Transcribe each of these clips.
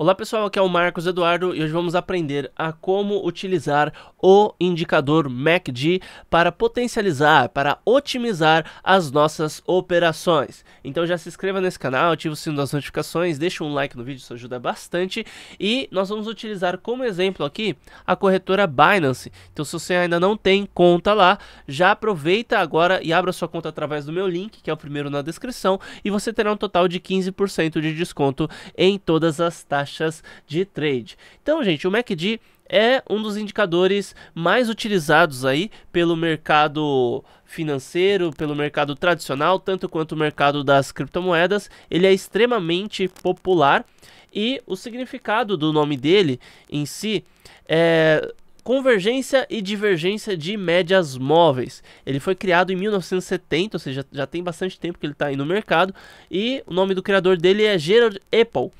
Olá pessoal, aqui é o Marcos Eduardo e hoje vamos aprender a como utilizar o indicador MACD para potencializar, para otimizar as nossas operações. Então já se inscreva nesse canal, ative o sino das notificações, deixa um like no vídeo, isso ajuda bastante. E nós vamos utilizar como exemplo aqui a corretora Binance. Então se você ainda não tem conta lá, já aproveita agora e abra sua conta através do meu link, que é o primeiro na descrição, e você terá um total de 15% de desconto em todas as taxas taxas de trade. Então, gente, o MACD é um dos indicadores mais utilizados aí pelo mercado financeiro, pelo mercado tradicional, tanto quanto o mercado das criptomoedas. Ele é extremamente popular e o significado do nome dele em si é convergência e divergência de médias móveis. Ele foi criado em 1970, ou seja, já tem bastante tempo que ele está aí no mercado, e o nome do criador dele é Gerald Apple.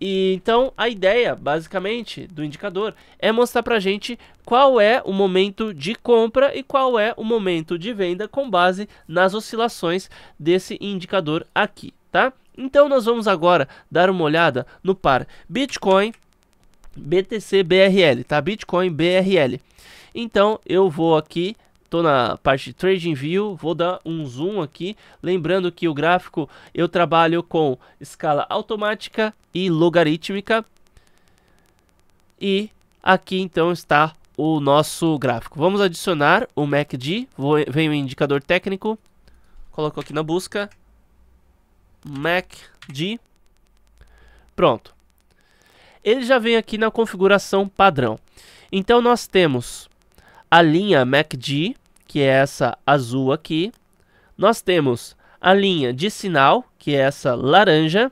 E então a ideia, basicamente, do indicador é mostrar para a gente qual é o momento de compra e qual é o momento de venda com base nas oscilações desse indicador aqui, tá? Então nós vamos agora dar uma olhada no par Bitcoin BTC BRL, tá? Bitcoin BRL. Então eu vou aqui Estou na parte de Trading View, vou dar um zoom aqui. Lembrando que o gráfico eu trabalho com escala automática e logarítmica. E aqui então está o nosso gráfico. Vamos adicionar o MACD, vou, vem o indicador técnico, coloco aqui na busca, MACD, pronto. Ele já vem aqui na configuração padrão. Então nós temos a linha MACD, que é essa azul aqui. Nós temos a linha de sinal, que é essa laranja.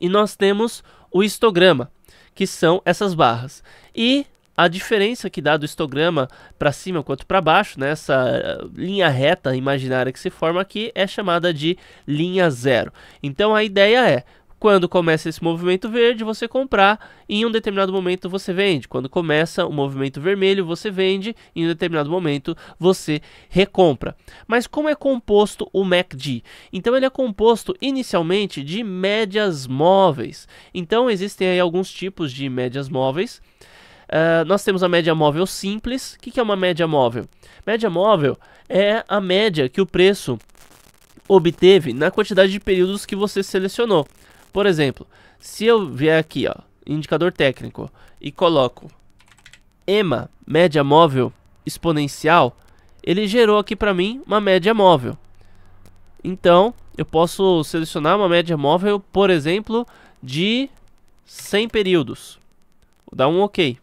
E nós temos o histograma, que são essas barras. E a diferença que dá do histograma para cima quanto para baixo, né, eh, linha reta imaginária que se forma aqui, é chamada de linha zero. Então a ideia é, quando começa esse movimento verde, você comprar, em um determinado momento você vende. Quando começa o movimento vermelho, você vende, em um determinado momento você recompra. Mas como é composto o MACD? Então ele é composto inicialmente de médias móveis. Então existem aí alguns tipos de médias móveis. Uh, nós temos a média móvel simples. O que, que é uma média móvel? Média móvel é a média que o preço obteve na quantidade de períodos que você selecionou. Por exemplo, se eu vier aqui, ó, indicador técnico, e coloco EMA, média móvel exponencial, ele gerou aqui para mim uma média móvel. Então, eu posso selecionar uma média móvel, por exemplo, de 100 períodos. Vou dar um OK.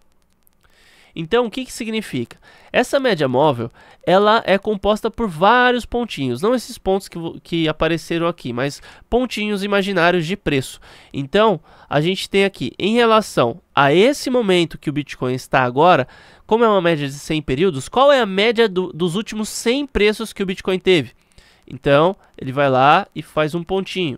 Então, o que, que significa? Essa média móvel, ela é composta por vários pontinhos, não esses pontos que, que apareceram aqui, mas pontinhos imaginários de preço. Então, a gente tem aqui, em relação a esse momento que o Bitcoin está agora, como é uma média de 100 períodos, qual é a média do, dos últimos 100 preços que o Bitcoin teve? Então, ele vai lá e faz um pontinho.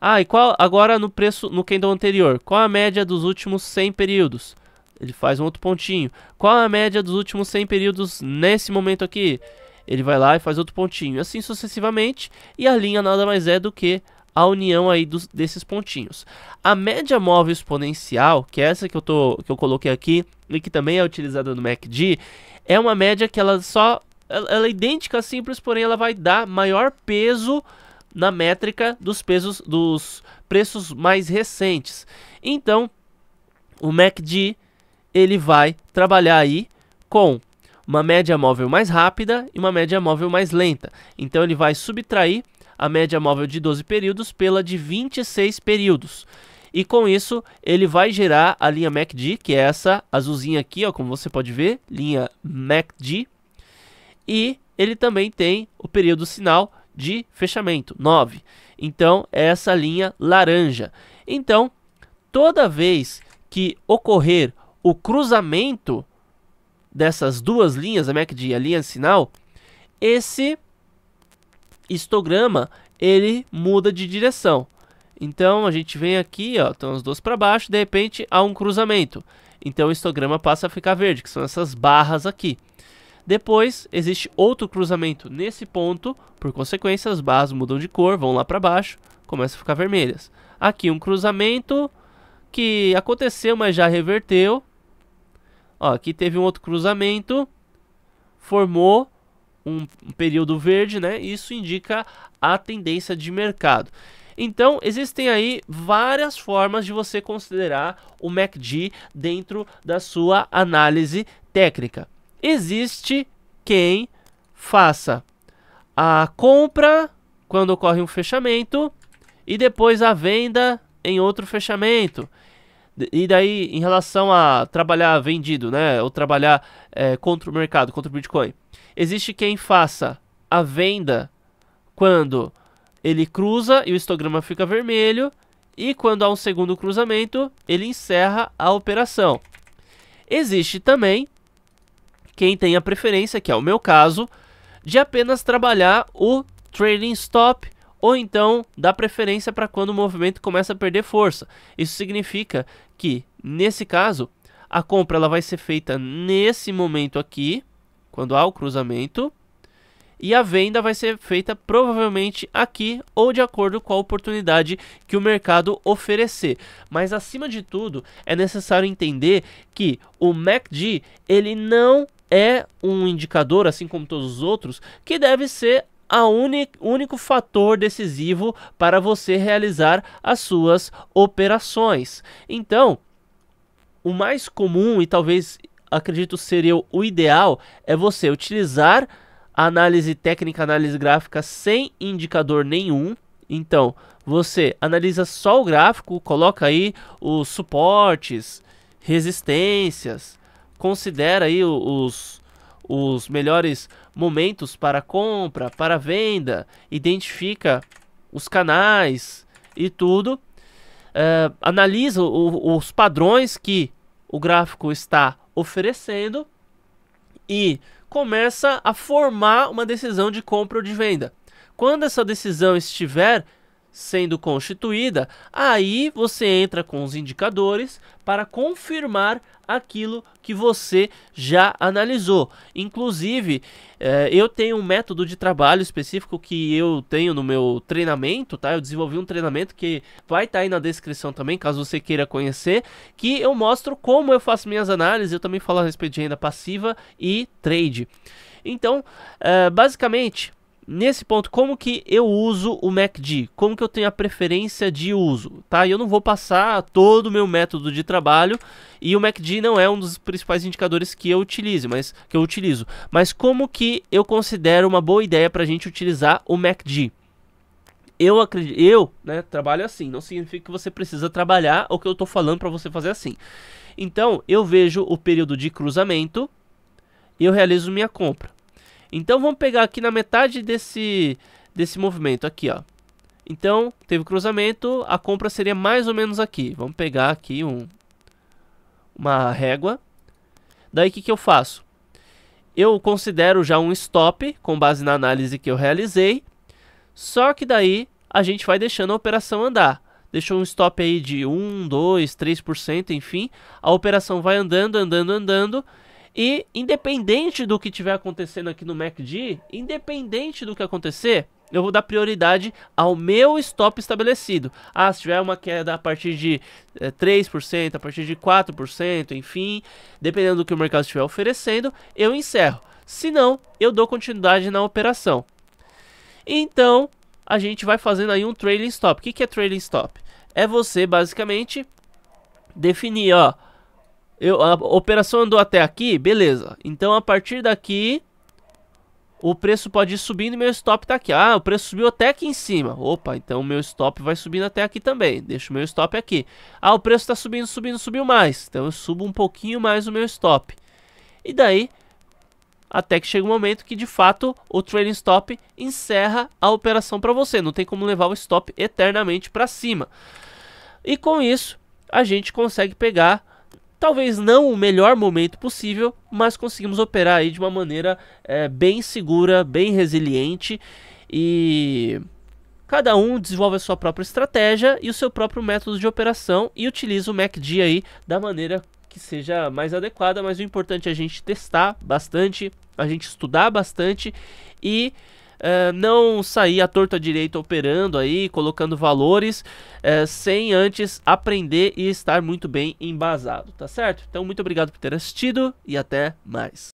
Ah, e qual agora no preço no candle anterior? Qual a média dos últimos 100 períodos? Ele faz um outro pontinho. Qual a média dos últimos 100 períodos nesse momento aqui? Ele vai lá e faz outro pontinho. Assim sucessivamente. E a linha nada mais é do que a união aí dos, desses pontinhos. A média móvel exponencial, que é essa que eu, tô, que eu coloquei aqui, e que também é utilizada no MACD, é uma média que ela só... ela é idêntica a simples, porém ela vai dar maior peso na métrica dos pesos dos preços mais recentes. Então, o MACD ele vai trabalhar aí com uma média móvel mais rápida e uma média móvel mais lenta. Então ele vai subtrair a média móvel de 12 períodos pela de 26 períodos. E com isso, ele vai gerar a linha MACD, que é essa azulzinha aqui, ó, como você pode ver, linha MACD. E ele também tem o período sinal de fechamento, 9. Então, é essa linha laranja. Então, toda vez que ocorrer o cruzamento dessas duas linhas, a MACD e a linha de sinal, esse histograma ele muda de direção. Então a gente vem aqui, ó, estão as duas para baixo, de repente há um cruzamento. Então o histograma passa a ficar verde, que são essas barras aqui. Depois existe outro cruzamento nesse ponto, por consequência as barras mudam de cor, vão lá para baixo, começam a ficar vermelhas. Aqui um cruzamento que aconteceu, mas já reverteu, Ó, aqui teve um outro cruzamento, formou um, um período verde, né? Isso indica a tendência de mercado. Então, existem aí várias formas de você considerar o MACD dentro da sua análise técnica. Existe quem faça a compra quando ocorre um fechamento e depois a venda em outro fechamento. E daí, em relação a trabalhar vendido, né? Ou trabalhar é, contra o mercado, contra o Bitcoin. Existe quem faça a venda quando ele cruza e o histograma fica vermelho. E quando há um segundo cruzamento, ele encerra a operação. Existe também quem tem a preferência, que é o meu caso, de apenas trabalhar o trading stop ou então dá preferência para quando o movimento começa a perder força. Isso significa que, nesse caso, a compra ela vai ser feita nesse momento aqui, quando há o cruzamento, e a venda vai ser feita provavelmente aqui ou de acordo com a oportunidade que o mercado oferecer. Mas acima de tudo, é necessário entender que o MACD, ele não é um indicador, assim como todos os outros, que deve ser a único fator decisivo para você realizar as suas operações. Então, o mais comum e talvez acredito seria o ideal é você utilizar a análise técnica, análise gráfica sem indicador nenhum. Então, você analisa só o gráfico, coloca aí os suportes, resistências, considera aí os, os melhores momentos para compra, para venda, identifica os canais e tudo. Uh, analisa o, os padrões que o gráfico está oferecendo e começa a formar uma decisão de compra ou de venda. Quando essa decisão estiver sendo constituída, aí você entra com os indicadores para confirmar aquilo que você já analisou. Inclusive, eh, eu tenho um método de trabalho específico que eu tenho no meu treinamento, tá? Eu desenvolvi um treinamento que vai estar tá aí na descrição também, caso você queira conhecer, que eu mostro como eu faço minhas análises, eu também falo a respeito de renda passiva e trade. Então, eh, basicamente, nesse ponto, como que eu uso o MACD? Como que eu tenho a preferência de uso? Tá? E eu não vou passar todo o meu método de trabalho e o MACD não é um dos principais indicadores que eu utilize, mas que eu utilizo. Mas como que eu considero uma boa ideia para a gente utilizar o MACD? Eu acredito, eu, né, trabalho assim. Não significa que você precisa trabalhar o que eu estou falando para você fazer assim. Então, eu vejo o período de cruzamento e eu realizo minha compra. Então vamos pegar aqui na metade desse, desse movimento aqui, ó. Então, teve cruzamento, a compra seria mais ou menos aqui. Vamos pegar aqui um, uma régua. Daí o que, que eu faço? Eu considero já um stop, com base na análise que eu realizei. Só que daí a gente vai deixando a operação andar. Deixou um stop aí de 1, 2, 3%, enfim. A operação vai andando, andando, andando. E independente do que tiver acontecendo aqui no MACD, independente do que acontecer, eu vou dar prioridade ao meu stop estabelecido. Ah, se tiver uma queda a partir de é, eh, 3%, a partir de 4%, enfim, dependendo do que o mercado estiver oferecendo, eu encerro. Se não, eu dou continuidade na operação. Então, a gente vai fazendo aí um trailing stop. O que, que é trailing stop? É você, basicamente, definir, ó eu, a operação andou até aqui, beleza. Então a partir daqui, o preço pode ir subindo e meu stop tá aqui. Ah, o preço subiu até aqui em cima. Opa, então o meu stop vai subindo até aqui também. Deixa o meu stop aqui. Ah, o preço tá subindo, subindo, subiu mais. Então eu subo um pouquinho mais o meu stop. E daí, até que chega um momento que de fato o trading stop encerra a operação para você. Não tem como levar o stop eternamente para cima. E com isso, a gente consegue pegar Talvez não o melhor momento possível, mas conseguimos operar aí de uma maneira é, bem segura, bem resiliente e Cada um desenvolve a sua própria estratégia e o seu próprio método de operação e utiliza o MACD aí da maneira que seja mais adequada, mas o importante é a gente testar bastante, a gente estudar bastante e ah, não sair à torta direita operando aí, colocando valores, eh, sem antes aprender e estar muito bem embasado, tá certo? Então, muito obrigado por ter assistido e até mais.